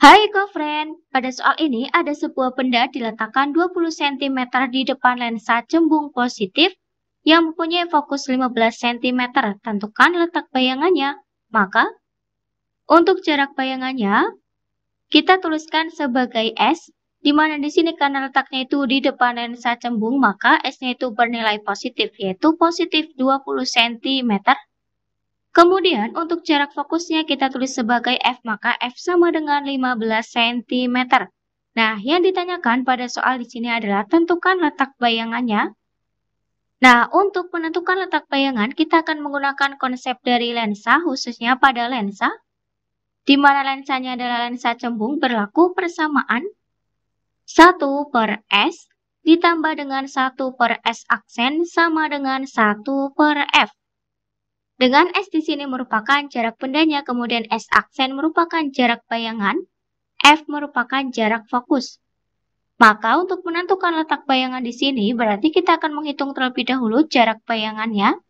Hai co-friend, pada soal ini ada sebuah benda diletakkan 20 cm di depan lensa cembung positif yang mempunyai fokus 15 cm, tentukan letak bayangannya. Maka, untuk jarak bayangannya, kita tuliskan sebagai S, di mana di sini karena letaknya itu di depan lensa cembung, maka S-nya itu bernilai positif, yaitu positif 20 cm Kemudian untuk jarak fokusnya kita tulis sebagai F, maka F sama dengan 15 cm. Nah, yang ditanyakan pada soal di sini adalah tentukan letak bayangannya. Nah, untuk menentukan letak bayangan, kita akan menggunakan konsep dari lensa, khususnya pada lensa, di mana lensanya adalah lensa cembung berlaku persamaan 1 per S ditambah dengan 1 per S aksen sama dengan 1 per F. Dengan S di sini merupakan jarak bendanya, kemudian S aksen merupakan jarak bayangan, F merupakan jarak fokus. Maka untuk menentukan letak bayangan di sini, berarti kita akan menghitung terlebih dahulu jarak bayangannya.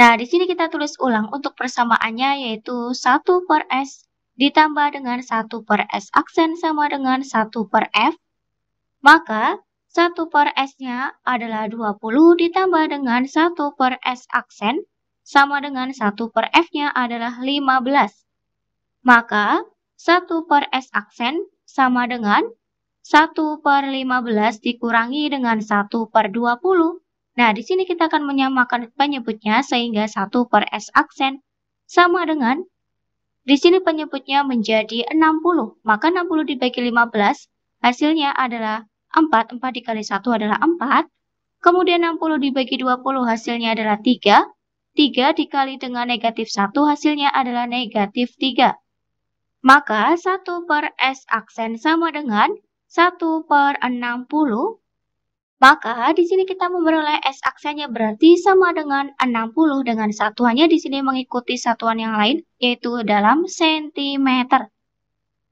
Nah, di sini kita tulis ulang untuk persamaannya yaitu 1 per S ditambah dengan 1 per S aksen sama dengan 1 per F. Maka 1 per S-nya adalah 20 ditambah dengan 1 per S aksen sama dengan 1 per F-nya adalah 15. Maka 1 per S aksen sama dengan 1 per 15 dikurangi dengan 1 per 20. Nah, di sini kita akan menyamakan penyebutnya sehingga 1 per S aksen sama dengan di sini penyebutnya menjadi 60, maka 60 dibagi 15, hasilnya adalah 4, 4 dikali 1 adalah 4, kemudian 60 dibagi 20 hasilnya adalah 3, 3 dikali dengan negatif 1 hasilnya adalah negatif 3. Maka 1 per S aksen sama dengan 1 per 60. Maka di sini kita memperoleh S aksennya berarti sama dengan 60 dengan satuannya di sini mengikuti satuan yang lain yaitu dalam sentimeter.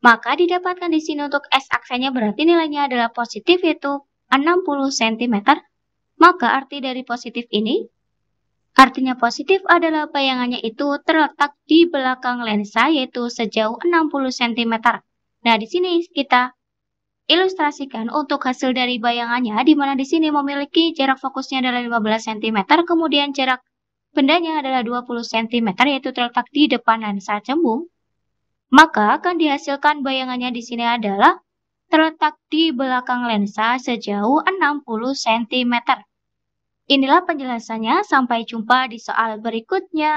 Maka didapatkan di sini untuk S aksennya berarti nilainya adalah positif yaitu 60 cm. Maka arti dari positif ini Artinya positif adalah bayangannya itu terletak di belakang lensa yaitu sejauh 60 cm. Nah, di sini kita ilustrasikan untuk hasil dari bayangannya di mana di sini memiliki jarak fokusnya adalah 15 cm, kemudian jarak bendanya adalah 20 cm yaitu terletak di depan lensa cembung. Maka akan dihasilkan bayangannya di sini adalah terletak di belakang lensa sejauh 60 cm. Inilah penjelasannya, sampai jumpa di soal berikutnya.